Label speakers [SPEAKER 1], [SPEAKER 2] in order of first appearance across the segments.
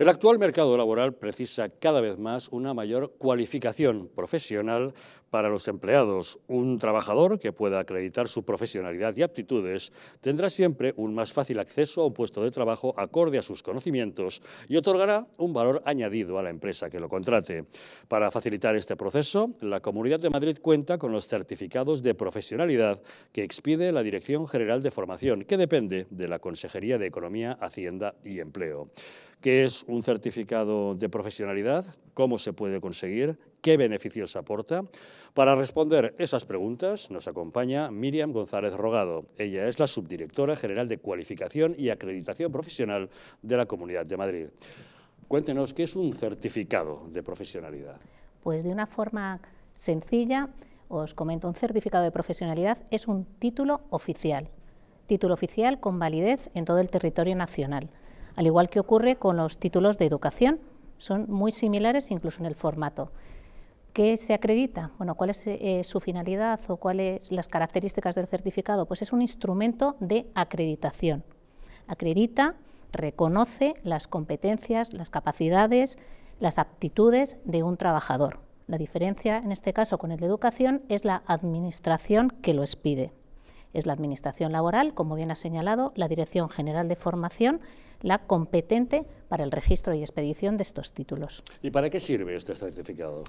[SPEAKER 1] El actual mercado laboral precisa cada vez más una mayor cualificación profesional para los empleados, un trabajador que pueda acreditar su profesionalidad y aptitudes tendrá siempre un más fácil acceso a un puesto de trabajo acorde a sus conocimientos y otorgará un valor añadido a la empresa que lo contrate. Para facilitar este proceso, la Comunidad de Madrid cuenta con los certificados de profesionalidad que expide la Dirección General de Formación, que depende de la Consejería de Economía, Hacienda y Empleo. ¿Qué es un certificado de profesionalidad? ¿Cómo se puede conseguir? ¿Qué beneficios aporta? Para responder esas preguntas nos acompaña Miriam González Rogado. Ella es la subdirectora general de Cualificación y Acreditación Profesional de la Comunidad de Madrid. Cuéntenos, ¿qué es un certificado de profesionalidad?
[SPEAKER 2] Pues de una forma sencilla, os comento, un certificado de profesionalidad es un título oficial, título oficial con validez en todo el territorio nacional, al igual que ocurre con los títulos de educación, son muy similares incluso en el formato. ¿Qué se acredita? Bueno, ¿cuál es eh, su finalidad o cuáles las características del certificado? Pues es un instrumento de acreditación. Acredita, reconoce las competencias, las capacidades, las aptitudes de un trabajador. La diferencia en este caso con el de educación es la administración que lo expide. Es la administración laboral, como bien ha señalado la Dirección General de Formación, la competente para el registro y expedición de estos títulos.
[SPEAKER 1] ¿Y para qué sirve este certificado?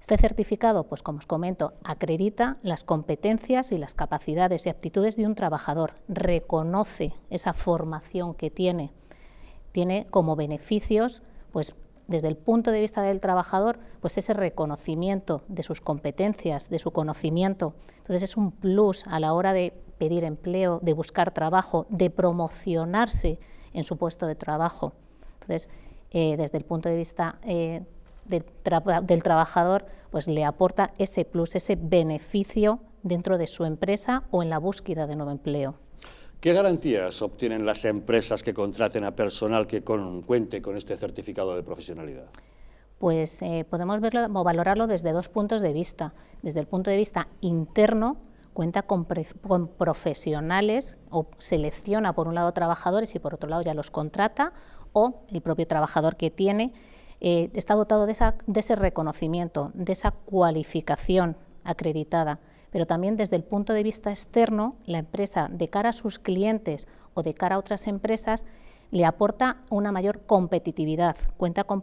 [SPEAKER 2] Este certificado, pues como os comento, acredita las competencias y las capacidades y aptitudes de un trabajador, reconoce esa formación que tiene, tiene como beneficios, pues desde el punto de vista del trabajador, pues ese reconocimiento de sus competencias, de su conocimiento. Entonces es un plus a la hora de pedir empleo, de buscar trabajo, de promocionarse en su puesto de trabajo. Entonces, eh, desde el punto de vista eh, del, trabajador pues le aporta ese plus, ese beneficio dentro de su empresa o en la búsqueda de nuevo empleo.
[SPEAKER 1] ¿Qué garantías obtienen las empresas que contraten a personal que cuente con este certificado de profesionalidad?
[SPEAKER 2] Pues eh, podemos verlo o valorarlo desde dos puntos de vista. Desde el punto de vista interno, cuenta con, profesionales o selecciona por un lado trabajadores y por otro lado ya los contrata o el propio trabajador que tiene eh, está dotado de, ese reconocimiento, de esa cualificación acreditada, pero también desde el punto de vista externo, la empresa de cara a sus clientes o de cara a otras empresas le aporta una mayor competitividad, cuenta con,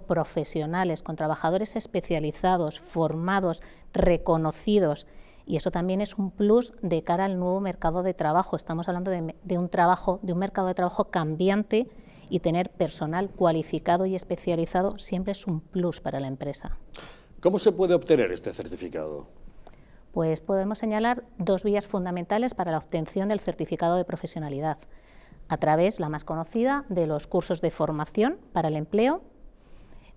[SPEAKER 2] profesionales, con trabajadores especializados, formados, reconocidos, y eso también es un plus de cara al nuevo mercado de trabajo. Estamos hablando de un trabajo, de un mercado de trabajo cambiante y tener personal cualificado y especializado siempre es un plus para la empresa. ¿Cómo se
[SPEAKER 1] puede obtener este certificado?
[SPEAKER 2] Pues podemos señalar dos vías fundamentales para la obtención del certificado de profesionalidad. A través, la más conocida, de los cursos de formación para el empleo,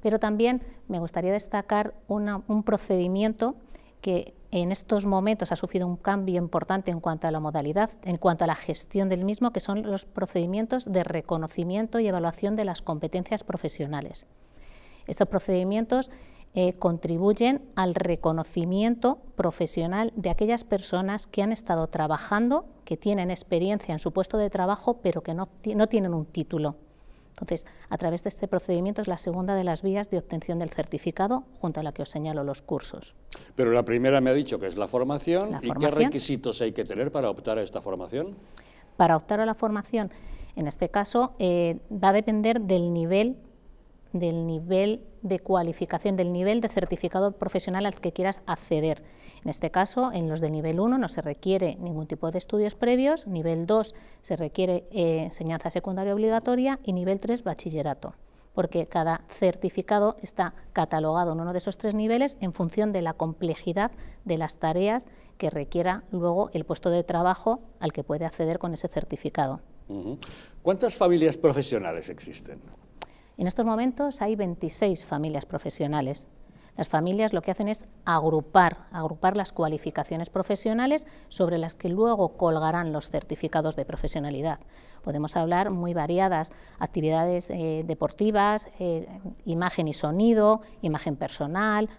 [SPEAKER 2] pero también me gustaría destacar un procedimiento que en estos momentos ha sufrido un cambio importante en cuanto a la modalidad, en cuanto a la gestión del mismo, que son los procedimientos de reconocimiento y evaluación de las competencias profesionales. Estos procedimientos eh, contribuyen al reconocimiento profesional de aquellas personas que han estado trabajando, que tienen experiencia en su puesto de trabajo, pero que no tienen un título entonces, a través de este procedimiento es la segunda de las vías de obtención del certificado, junto a la que os señalo los cursos.
[SPEAKER 1] Pero la primera me ha dicho que es la formación. ¿Y qué requisitos hay que tener para optar a esta formación?
[SPEAKER 2] Para optar a la formación, en este caso, eh, va a depender del nivel, del nivel de cualificación, del nivel de certificado profesional al que quieras acceder. En este caso, en los de nivel 1 no se requiere ningún tipo de estudios previos, nivel 2 se requiere eh, enseñanza secundaria obligatoria y nivel 3 bachillerato porque cada certificado está catalogado en uno de esos tres niveles en función de la complejidad de las tareas que requiera luego el puesto de trabajo al que puede acceder con ese certificado.
[SPEAKER 1] ¿Cuántas familias profesionales existen?
[SPEAKER 2] En estos momentos hay 26 familias profesionales. Las familias lo que hacen es agrupar, agrupar las cualificaciones profesionales sobre las que luego colgarán los certificados de profesionalidad. Podemos hablar muy variadas, actividades eh, deportivas, eh, imagen y sonido, imagen personal,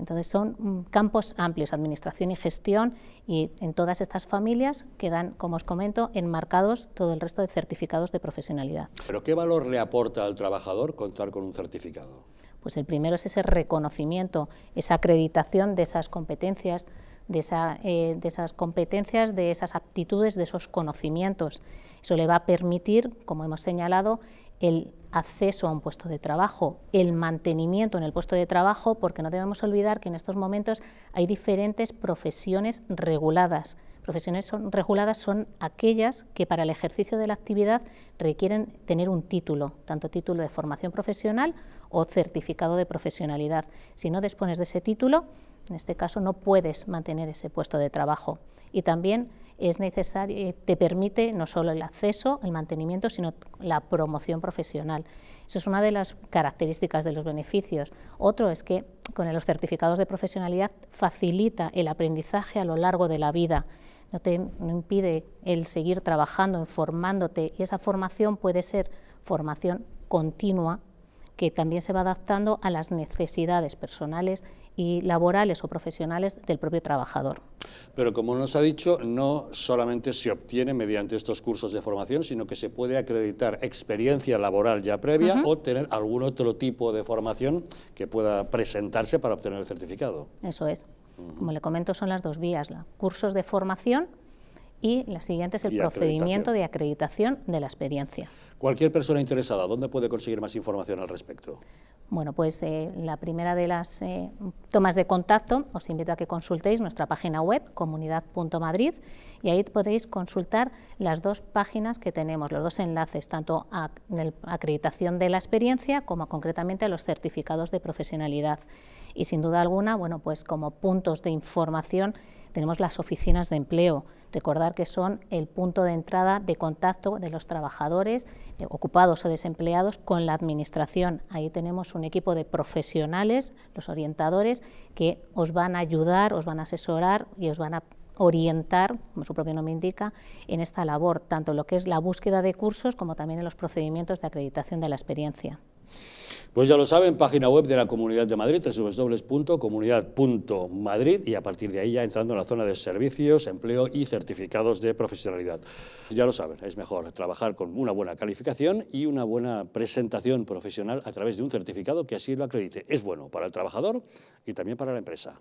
[SPEAKER 2] entonces son mm, campos amplios, administración y gestión, y en todas estas familias quedan, como os comento, enmarcados todo el resto de certificados de profesionalidad.
[SPEAKER 1] ¿Pero qué valor le aporta al trabajador contar con un certificado?
[SPEAKER 2] Pues el primero es ese reconocimiento, esa acreditación de esas competencias, eh, de, esas competencias, de esas aptitudes, de esos conocimientos. Eso le va a permitir, como hemos señalado, el acceso a un puesto de trabajo, el mantenimiento en el puesto de trabajo, porque no debemos olvidar que en estos momentos hay diferentes profesiones reguladas. Profesiones reguladas son aquellas que para el ejercicio de la actividad requieren tener un título, tanto título de formación profesional o certificado de profesionalidad. Si no dispones de ese título, en este caso no puedes mantener ese puesto de trabajo. Y también es necesario, eh, te permite no solo el acceso, el mantenimiento, sino la promoción profesional. Eso es una de las características de los beneficios. Otro es que con los certificados de profesionalidad facilita el aprendizaje a lo largo de la vida. No te impide el seguir trabajando, formándote, y esa formación puede ser formación continua que también se va adaptando a las necesidades personales y laborales o profesionales del propio trabajador.
[SPEAKER 1] Pero como nos ha dicho, no solamente se obtiene mediante estos cursos de formación, sino que se puede acreditar experiencia laboral ya previa o tener algún otro tipo de formación que pueda presentarse para obtener el certificado.
[SPEAKER 2] Eso es. Como le comento, son las dos vías, la, cursos de formación y la siguiente es el procedimiento de acreditación de la experiencia.
[SPEAKER 1] Cualquier persona interesada, ¿dónde puede conseguir más información al respecto?
[SPEAKER 2] Bueno, pues eh, la primera de las eh, tomas de contacto, os invito a que consultéis nuestra página web, comunidad.madrid, y ahí podéis consultar las dos páginas que tenemos, los dos enlaces, tanto a la acreditación de la experiencia como concretamente a los certificados de profesionalidad. Y sin duda alguna, bueno, pues como puntos de información tenemos las oficinas de empleo, recordar que son el punto de entrada de contacto de los trabajadores ocupados o desempleados con la administración. Ahí tenemos un equipo de profesionales, los orientadores, que os van a ayudar, os van a asesorar y os van a orientar, como su propio nombre indica, en esta labor, tanto lo que es la búsqueda de cursos como también en los procedimientos de acreditación de la experiencia.
[SPEAKER 1] Pues ya lo saben, página web de la Comunidad de Madrid, www.comunidad.madrid y a partir de ahí ya entrando en la zona de servicios, empleo y certificados de profesionalidad. Ya lo saben, es mejor trabajar con una buena calificación y una buena presentación profesional a través de un certificado que así lo acredite. Es bueno para el trabajador y también para la empresa.